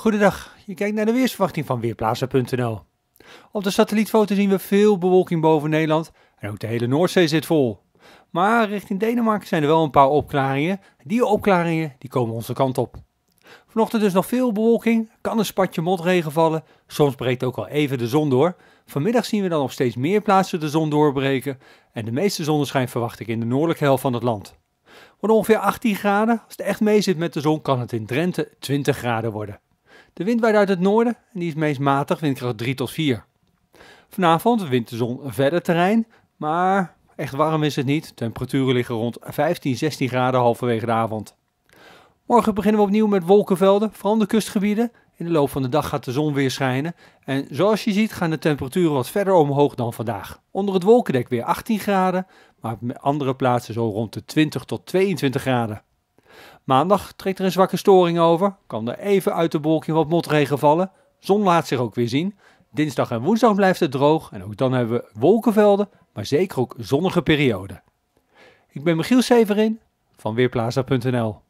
Goedendag, je kijkt naar de weersverwachting van Weerplaza.nl. Op de satellietfoto zien we veel bewolking boven Nederland en ook de hele Noordzee zit vol. Maar richting Denemarken zijn er wel een paar opklaringen. Die opklaringen die komen onze kant op. Vanochtend dus nog veel bewolking, kan een spatje motregen vallen. Soms breekt ook al even de zon door. Vanmiddag zien we dan op steeds meer plaatsen de zon doorbreken. En de meeste zonneschijn verwacht ik in de noordelijke helft van het land. Wordt ongeveer 18 graden. Als het echt mee zit met de zon kan het in Drenthe 20 graden worden. De wind waait uit het noorden en die is meest matig, windkracht 3 tot 4. Vanavond wint de zon verder terrein, maar echt warm is het niet. Temperaturen liggen rond 15, 16 graden halverwege de avond. Morgen beginnen we opnieuw met wolkenvelden, vooral de kustgebieden. In de loop van de dag gaat de zon weer schijnen. En zoals je ziet gaan de temperaturen wat verder omhoog dan vandaag. Onder het wolkendek weer 18 graden, maar op andere plaatsen zo rond de 20 tot 22 graden. Maandag trekt er een zwakke storing over. Kan er even uit de wolkje wat motregen vallen. Zon laat zich ook weer zien. Dinsdag en woensdag blijft het droog. En ook dan hebben we wolkenvelden, maar zeker ook zonnige perioden. Ik ben Michiel Severin van Weerplaza.nl.